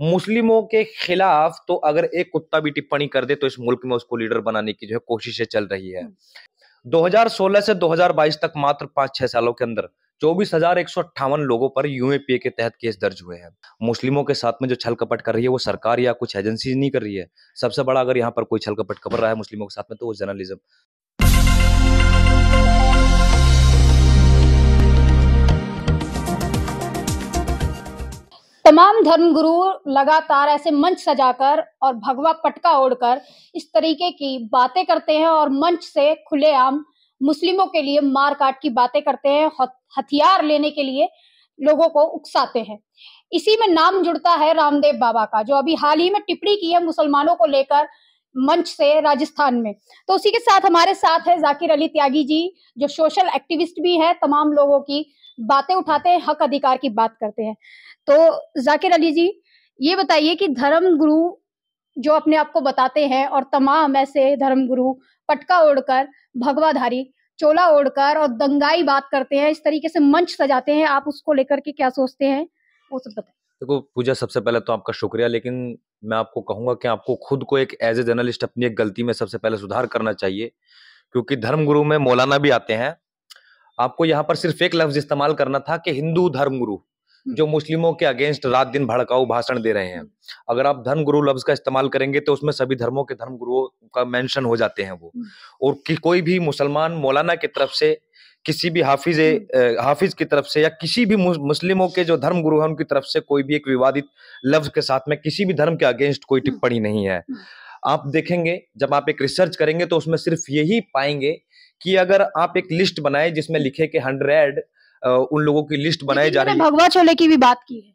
मुस्लिमों के खिलाफ तो अगर एक कुत्ता भी टिप्पणी कर दे तो इस मुल्क में उसको लीडर बनाने की जो है कोशिशें चल रही है 2016 हम्म। से 2022 तक मात्र पांच छह सालों के अंदर चौबीस हजार एक सौ अट्ठावन लोगों पर यूएपीए के तहत केस दर्ज हुए हैं मुस्लिमों के साथ में जो छल कपट कर रही है वो सरकार या कुछ एजेंसी नहीं कर रही है सबसे बड़ा अगर यहाँ पर कोई छल कपट कर रहा है मुस्लिमों के साथ में तो वो जर्नलिज्म तमाम धर्मगुरु लगातार ऐसे मंच सजाकर और भगवा पटका ओढ़कर इस तरीके की बातें करते हैं और मंच से खुलेआम मुस्लिमों के लिए मार काट की बातें करते हैं हथियार लेने के लिए लोगों को उकसाते हैं इसी में नाम जुड़ता है रामदेव बाबा का जो अभी हाल ही में टिप्पणी की है मुसलमानों को लेकर मंच से राजस्थान में तो उसी के साथ हमारे साथ है जाकिर अली त्यागी जी जो सोशल एक्टिविस्ट भी है तमाम लोगों की बातें उठाते हैं हक अधिकार की बात करते हैं तो जाकिर अली जी ये बताइए कि धर्म गुरु जो अपने आप को बताते हैं और तमाम ऐसे धर्म गुरु पटका ओढ़कर भगवाधारी चोला ओढ़कर और दंगाई बात करते हैं इस तरीके से मंच सजाते हैं आप उसको लेकर के क्या सोचते हैं वो सब बताए देखो पूजा सबसे पहले तो आपका शुक्रिया लेकिन मैं आपको कहूंगा कि आपको खुद को एक एज ए जर्नलिस्ट अपनी एक गलती में सबसे पहले सुधार करना चाहिए क्योंकि धर्मगुरु में मौलाना भी आते हैं आपको यहाँ पर सिर्फ एक लफ्ज इस्तेमाल करना था कि हिंदू धर्मगुरु हम्म। जो मुस्लिमों के अगेंस्ट रात दिन भड़काऊ भाषण दे रहे हैं हम्म। अगर आप धर्म गुरु लफ्ज का इस्तेमाल करेंगे तो उसमें सभी धर्मों के धर्म गुरुओं का मेंशन हो जाते हैं वो हम्म। और कि कोई भी मुसलमान मौलाना की तरफ से किसी भी हाफिज हम्म। हाफिज की तरफ से या किसी भी मुस्लिमों के जो धर्म गुरु हैं उनकी तरफ से कोई भी एक विवादित लफ्ज के साथ में किसी भी धर्म के अगेंस्ट कोई हम्म। टिप्पणी नहीं है हम्म। आप देखेंगे जब आप एक रिसर्च करेंगे तो उसमें सिर्फ यही पाएंगे कि अगर आप एक लिस्ट बनाए जिसमें लिखे के हंड्रेड उन लोगों की लिस्ट बनाई जा रही है भगवा छोले की भी बात की है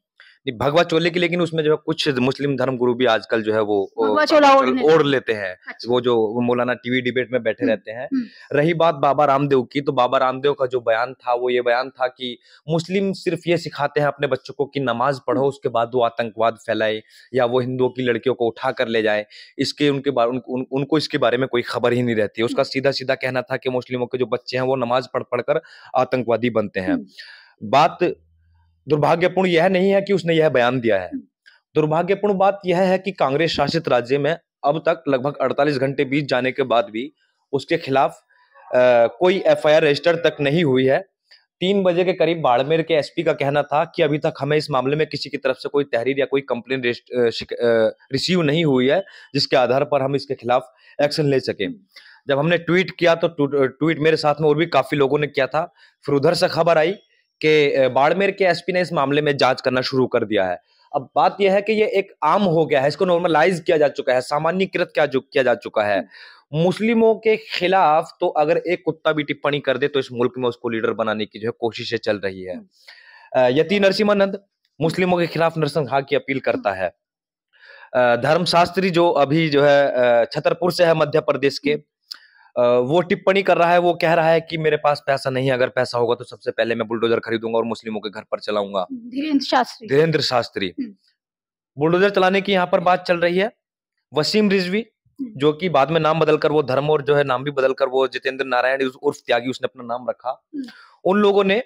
भगवा चोले की लेकिन उसमें जो है कुछ मुस्लिम धर्म गुरु भी आजकल जो है वो ओढ़ लेते हैं अच्छा। वो जो मौलाना टीवी डिबेट में बैठे हम्म, रहते हैं हम्म। रही बात बाबा रामदेव की तो बाबा रामदेव का जो बयान था वो ये बयान था कि मुस्लिम सिर्फ ये सिखाते हैं अपने बच्चों को कि नमाज पढ़ो उसके बाद वो आतंकवाद फैलाए या वो हिंदुओं की लड़कियों को उठा कर ले जाए इसके उनके बारे उनको इसके बारे में कोई खबर ही नहीं रहती उसका हम्म। सीधा सीधा कहना था कि मुस्लिमों के जो बच्चे हैं वो नमाज पढ़ पढ़कर आतंकवादी बनते हैं बात दुर्भाग्यपूर्ण यह नहीं है कि उसने यह बयान दिया है हम्म। दुर्भाग्यपूर्ण बात यह है कि कांग्रेस शासित राज्य में अब तक लगभग 48 घंटे बीत जाने के बाद भी उसके खिलाफ आ, कोई एफआईआर रजिस्टर तक नहीं हुई है तीन बजे के करीब बाड़मेर के एसपी का कहना था कि अभी तक हमें इस मामले में किसी की तरफ से कोई तहरीर या कोई कंप्लेन रिसीव नहीं हुई है जिसके आधार पर हम इसके खिलाफ एक्शन ले सके हम्म। जब हमने ट्वीट किया तो ट्वीट मेरे साथ में और भी काफी लोगों ने किया था फिर उधर से खबर आई के बाड़मेर के एसपी ने इस मामले में जांच करना शुरू कर दिया है अब बात यह है कि ये एक आम हो गया है इसको नॉर्मलाइज किया जा चुका है सामान्यकृत किया किया जा चुका है मुस्लिमों के खिलाफ तो अगर एक कुत्ता भी टिप्पणी कर दे तो इस मुल्क में उसको लीडर बनाने की जो है कोशिशें चल रही है यति नरसिम्हानंद मुस्लिमों के खिलाफ नरसंहार की अपील करता है धर्मशास्त्री जो अभी जो है छतरपुर से है मध्य प्रदेश के वो टिप्पणी कर रहा है वो कह रहा है कि मेरे पास पैसा नहीं अगर पैसा होगा तो सबसे पहले मैं बुलडोजर खरीदूंगा और मुस्लिमों के घर पर चलाऊंगा धीरेन्द्र शास्त्री धीरेन्द्र शास्त्री हम्म। बुलडोजर चलाने की यहाँ पर बात चल रही है वसीम रिजवी हम्म। जो कि बाद में नाम बदलकर वो धर्म और जो है नाम भी बदलकर वो जितेंद्र नारायण उर्फ त्यागी उसने अपना नाम रखा हम्म। उन लोगों ने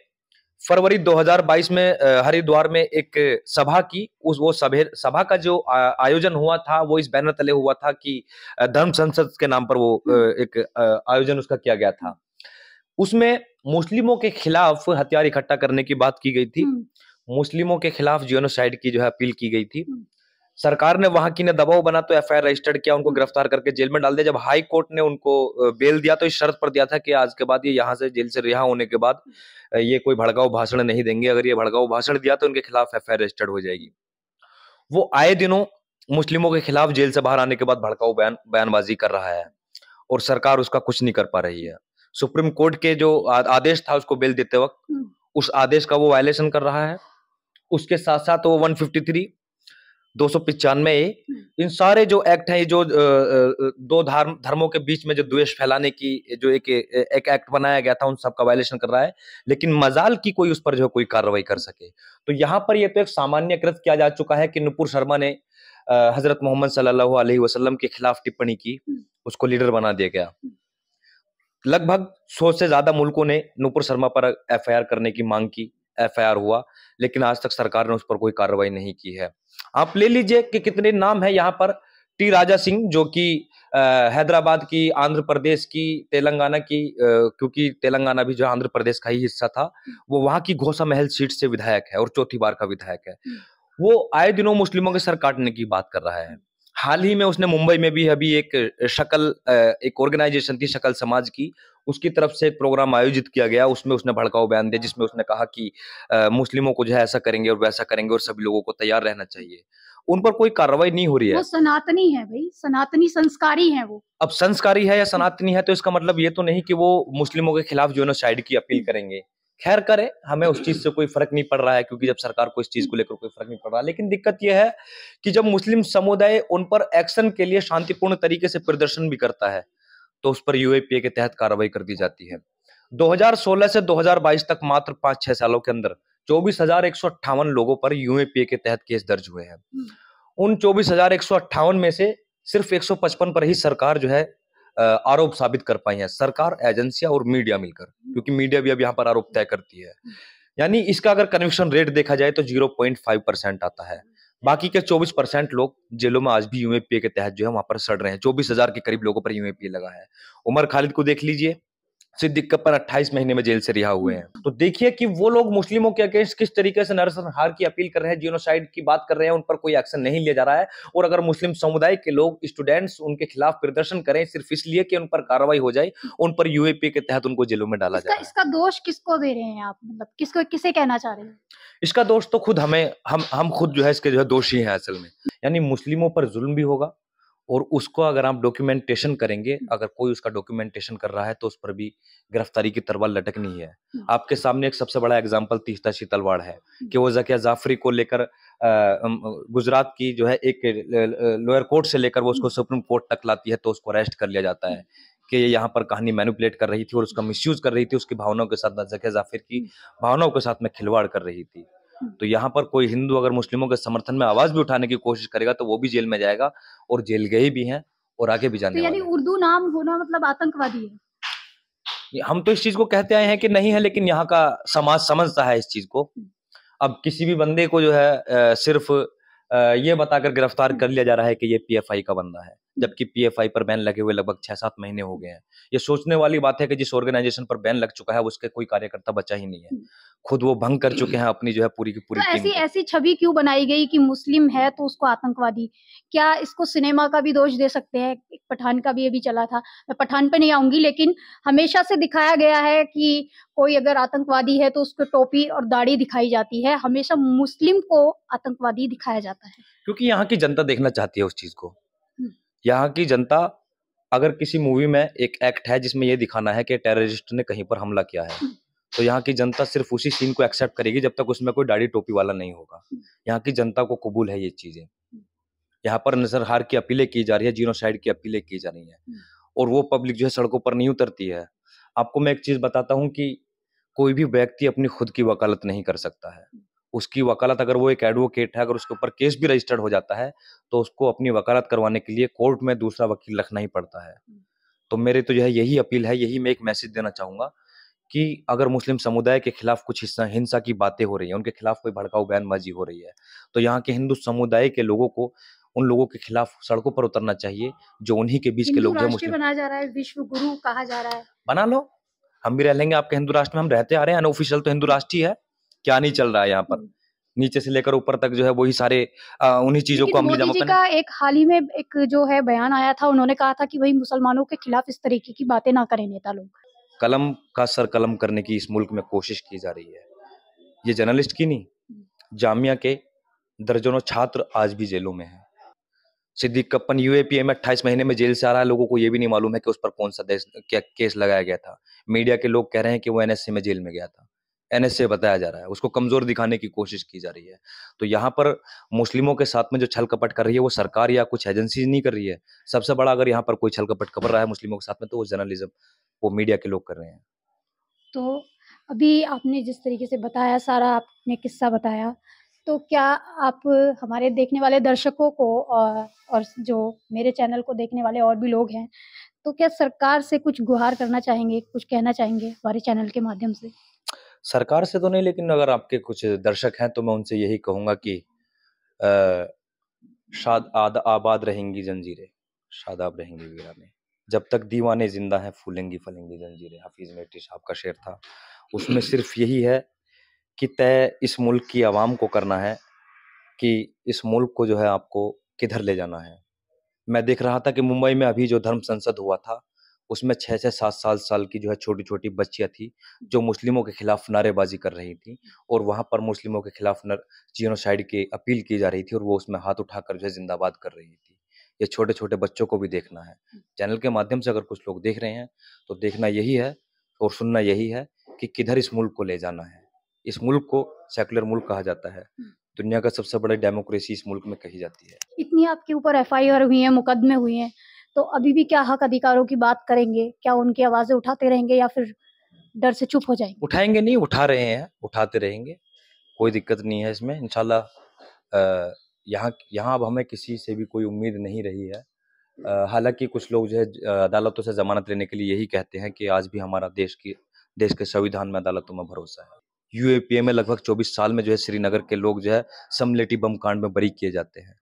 फरवरी 2022 में हरिद्वार में एक सभा की उस वो सभे सभा का जो आयोजन हुआ था वो इस बैनर तले हुआ था कि धर्म संसद के नाम पर वो हम्म। एक आयोजन उसका किया गया था उसमें मुस्लिमों के खिलाफ हथियार इकट्ठा करने की बात की गई थी हम्म। मुस्लिमों के खिलाफ जियोनोसाइड की जो है अपील की गई थी हम्म। सरकार ने वहां की ने दबाव बना तो एफ रजिस्टर्ड किया उनको गिरफ्तार करके जेल में डाल दिया जब हाई कोर्ट ने उनको बेल दिया तो इस शर्त पर दिया था कि आज के बाद ये यहाँ से जेल से रिहा होने के बाद ये कोई भड़काऊ भाषण नहीं देंगे अगर ये भड़काऊ भाषण दिया तो उनके खिलाफ एफ रजिस्टर्ड हो जाएगी वो आए दिनों मुस्लिमों के खिलाफ जेल से बाहर आने के बाद भड़काऊ बयान बयानबाजी कर रहा है और सरकार उसका कुछ नहीं कर पा रही है सुप्रीम कोर्ट के जो आदेश था उसको बेल देते वक्त हम्म। उस आदेश का वो वायलेशन कर रहा है उसके साथ साथ वो 153 दो सौ पिचानवे हम्म। इन सारे जो एक्ट हैं ये जो दो धर्म धर्मों के बीच में जो द्वेष फैलाने की जो एक एक एक्ट बनाया गया था उन सबका वायलेशन कर रहा है लेकिन मजाल की कोई उस पर जो कोई कार्रवाई कर सके तो यहाँ पर ये तो एक सामान्यकृत किया जा चुका है कि नुपुर शर्मा ने हजरत मोहम्मद सल्लल्लाहु अलैहि वसल्लम के खिलाफ टिप्पणी की हम्म। उसको लीडर बना दिया गया हम्म। लगभग सौ से ज्यादा मुल्कों ने नुपुर शर्मा पर एफ करने की मांग की एफआईआर हुआ लेकिन आज तक सरकार ने उस पर कोई कार्रवाई नहीं की है आप ले लीजिए कि कितने नाम है यहाँ पर टी राजा सिंह जो कि हैदराबाद की आंध्र प्रदेश की तेलंगाना की क्योंकि तेलंगाना भी जो आंध्र प्रदेश का ही हिस्सा था वो वहां की घोसा महल सीट से विधायक है और चौथी बार का विधायक है हम्म। वो आए दिनों मुस्लिमों के सर काटने की बात कर रहा है हाल ही में उसने मुंबई में भी अभी एक शकल एक ऑर्गेनाइजेशन थी शकल समाज की उसकी तरफ से एक प्रोग्राम आयोजित किया गया उसमें उसने भड़काऊ बयान दिया जिसमें उसने कहा कि मुस्लिमों को जो है ऐसा करेंगे और वैसा करेंगे और सभी लोगों को तैयार रहना चाहिए उन पर कोई कार्रवाई नहीं हो रही है वो सनातनी है भाई सनातनी संस्कारी है वो अब संस्कारी है या सनातनी है तो इसका मतलब ये तो नहीं कि वो मुस्लिमों के खिलाफ जो है ना साइड की अपील हम्म। करेंगे खैर करे हमें उस चीज से कोई फर्क नहीं पड़ रहा है क्योंकि जब सरकार को इस चीज को लेकर कोई फर्क नहीं पड़ रहा है लेकिन दिक्कत यह है कि जब मुस्लिम समुदाय उन पर एक्शन के लिए शांतिपूर्ण तरीके से प्रदर्शन भी करता है तो उस पर यूएपीए के तहत कार्रवाई कर दी जाती है 2016 से 2022 तक मात्र पांच छह सालों के अंदर चौबीस लोगों पर यूएपीए के तहत केस दर्ज हुए हैं हम्म। उन चौबीस में से सिर्फ 155 पर ही सरकार जो है आरोप साबित कर पाई हैं सरकार एजेंसियां और मीडिया मिलकर क्योंकि मीडिया भी अब यहाँ पर आरोप तय करती है यानी इसका अगर कन्विक्शन रेट देखा जाए तो जीरो पॉइंट फाइव परसेंट आता है बाकी के चौबीस परसेंट लोग जेलों में आज भी यूएपीए के तहत जो है वहां पर सड़ रहे हैं चौबीस हजार के करीब लोगों पर यूएपीए लगा है उमर खालिद को देख लीजिए सिद्दीक कप्पन अट्ठाईस महीने में जेल से रिहा हुए हैं तो देखिए कि वो लोग मुस्लिमों के अगेंस्ट किस तरीके से नरसंहार की अपील कर रहे हैं जीनोसाइड की बात कर रहे हैं उन पर कोई एक्शन नहीं लिया जा रहा है और अगर मुस्लिम समुदाय के लोग स्टूडेंट्स उनके खिलाफ प्रदर्शन करें सिर्फ इसलिए कि उन पर कार्रवाई हो जाए उन पर यूएपी के तहत उनको जेलों में डाला जाए इसका दोष किसको दे रहे हैं आप मतलब किसको किसे कहना चाह रहे हैं इसका दोष तो खुद हमें हम हम खुद जो है इसके जो है दोषी है असल में यानी मुस्लिमों पर जुल्म भी होगा और उसको अगर आप डॉक्यूमेंटेशन करेंगे हम्म। अगर कोई उसका डॉक्यूमेंटेशन कर रहा है तो उस पर भी गिरफ्तारी की तलवार लटकनी है हम्म। आपके सामने एक सबसे बड़ा एग्जाम्पल तीस्ताशी शीतलवाड़ है हम्म। कि वो जकिया जाफरी को लेकर गुजरात की जो है एक लोअर कोर्ट से लेकर वो उसको सुप्रीम कोर्ट तक लाती है तो उसको अरेस्ट कर लिया जाता है कि ये यहाँ पर कहानी मैनुपलेट कर रही थी और उसका मिसयूज कर रही थी उसकी भावनाओं के साथ जकिया जाफिर की भावनाओं के साथ में खिलवाड़ कर रही थी तो यहाँ पर कोई हिंदू अगर मुस्लिमों के समर्थन में आवाज भी उठाने की कोशिश करेगा तो वो भी जेल में जाएगा और जेल गए भी हैं और आगे भी जाने तो यानी उर्दू नाम होना मतलब आतंकवादी है हम तो इस चीज को कहते आए हैं कि नहीं है लेकिन यहाँ का समाज समझता है इस चीज को अब किसी भी बंदे को जो है सिर्फ ये बताकर गिरफ्तार कर लिया जा रहा है कि ये पीएफआई का बंदा है जबकि पीएफआई पर बैन लगे हुए लगभग छह सात महीने हो गए हैं ये सोचने वाली बात है कि जिस ऑर्गेनाइजेशन पर बैन लग चुका है उसके कोई कार्यकर्ता बचा ही नहीं है खुद वो भंग कर चुके हैं अपनी जो है पूरी की पूरी तो ऐसी ऐसी छवि क्यों बनाई गई कि मुस्लिम है तो उसको आतंकवादी क्या इसको सिनेमा का भी दोष दे सकते हैं पठान का भी अभी चला था मैं पठान पे नहीं आऊंगी लेकिन हमेशा से दिखाया गया है कि कोई अगर आतंकवादी है तो उसको टोपी और दाढ़ी दिखाई जाती है हमेशा मुस्लिम को आतंकवादी दिखाया जाता है क्योंकि यहाँ की जनता देखना चाहती है उस चीज को यहाँ की जनता अगर किसी मूवी में एक एक्ट है जिसमें यह दिखाना है कि टेररिस्ट ने कहीं पर हमला किया है तो यहाँ की जनता सिर्फ उसी सीन को एक्सेप्ट करेगी जब तक उसमें कोई दाढ़ी टोपी वाला नहीं होगा यहाँ की जनता को कबूल है ये चीज़ें यहाँ पर नजरहार की अपीलें की जा रही है जीनोसाइड की अपीलें की जा रही है और वो पब्लिक जो है सड़कों पर नहीं उतरती है आपको मैं एक चीज़ बताता हूँ कि कोई भी व्यक्ति अपनी खुद की वकालत नहीं कर सकता है उसकी वकालत अगर वो एक एडवोकेट है अगर उसके ऊपर केस भी रजिस्टर्ड हो जाता है तो उसको अपनी वकालत करवाने के लिए कोर्ट में दूसरा वकील रखना ही पड़ता है हम्म। तो मेरे तो यह यही अपील है यही मैं एक मैसेज देना चाहूंगा कि अगर मुस्लिम समुदाय के खिलाफ कुछ हिस्सा हिंसा की बातें हो रही है उनके खिलाफ कोई भड़काऊ बयानबाजी हो रही है तो यहाँ के हिंदू समुदाय के लोगों को उन लोगों के खिलाफ सड़कों पर उतरना चाहिए जो उन्हीं के बीच के लोग हैं मुस्लिम बना जा रहा है विश्व गुरु कहा जा रहा है बना लो हम भी रह लेंगे आपके हिंदू राष्ट्र में हम रहते आ रहे हैं अनऑफिशियल तो हिंदू राष्ट्र ही है क्या नहीं चल रहा है यहाँ पर हम्म। नीचे से लेकर ऊपर तक जो है वही सारे उन्हीं चीजों को मोदी जी का एक हाल ही में एक जो है बयान आया था उन्होंने कहा था कि वही मुसलमानों के खिलाफ इस तरीके की बातें ना करें नेता लोग कलम का सर कलम करने की इस मुल्क में कोशिश की जा रही है ये जर्नलिस्ट की नहीं हम्म। जामिया के दर्जनों छात्र आज भी जेलों में है सिद्दीक कप्पन यूएपीए में अट्ठाईस महीने में जेल से आ रहा है लोगों को यह भी नहीं मालूम है कि उस पर कौन सा देश क्या केस लगाया गया था मीडिया के लोग कह रहे हैं कि वो एनएससी में जेल में गया था एनएसए बताया जा रहा है उसको कमजोर दिखाने की कोशिश की जा रही है तो यहाँ पर मुस्लिमों के साथ में जो छल कपट कर रही है वो सरकार या कुछ एजेंसी नहीं कर रही है सबसे बड़ा अगर यहाँ पर कोई छल कपट कर रहा है मुस्लिमों के साथ में तो वो जर्नलिज्म वो मीडिया के लोग कर रहे हैं तो अभी आपने जिस तरीके से बताया सारा आपने किस्सा बताया तो क्या आप हमारे देखने वाले दर्शकों को और जो मेरे चैनल को देखने वाले और भी लोग हैं तो क्या सरकार से कुछ गुहार करना चाहेंगे कुछ कहना चाहेंगे हमारे चैनल के माध्यम से सरकार से तो नहीं लेकिन अगर आपके कुछ दर्शक हैं तो मैं उनसे यही कहूँगा कि शाद आद आबाद रहेंगी जंजीरें शादाब रहेंगी वीराने जब तक दीवाने जिंदा हैं फूलेंगी फलेंगी जंजीरें हफीज़ मेटी साहब का शेर था उसमें सिर्फ यही है कि तय इस मुल्क की आवाम को करना है कि इस मुल्क को जो है आपको किधर ले जाना है मैं देख रहा था कि मुंबई में अभी जो धर्म संसद हुआ था उसमें छः से सात साल साल की जो है छोटी छोटी बच्चियाँ थी जो मुस्लिमों के खिलाफ नारेबाजी कर रही थी और वहाँ पर मुस्लिमों के खिलाफ जीनोसाइड की अपील की जा रही थी और वो उसमें हाथ उठाकर जो है जिंदाबाद कर रही थी ये छोटे छोटे बच्चों को भी देखना है चैनल के माध्यम से अगर कुछ लोग देख रहे हैं तो देखना यही है और सुनना यही है कि किधर इस मुल्क को ले जाना है इस मुल्क को सेकुलर मुल्क कहा जाता है दुनिया का सबसे बड़ा डेमोक्रेसी इस मुल्क में कही जाती है इतनी आपके ऊपर एफ हुई है मुकदमे हुए हैं तो अभी भी क्या हक अधिकारों की बात करेंगे क्या उनकी आवाजें उठाते रहेंगे या फिर डर से चुप हो जाएंगे उठाएंगे नहीं उठा रहे हैं उठाते रहेंगे कोई दिक्कत नहीं है इसमें इनशाला यहाँ यहाँ अब हमें किसी से भी कोई उम्मीद नहीं रही है हालांकि कुछ लोग जो है अदालतों से जमानत लेने के लिए यही कहते हैं कि आज भी हमारा देश की देश के संविधान में अदालतों में भरोसा है यूएपीए में लगभग 24 साल में जो है श्रीनगर के लोग जो है समलेटी बम कांड में बरी किए जाते हैं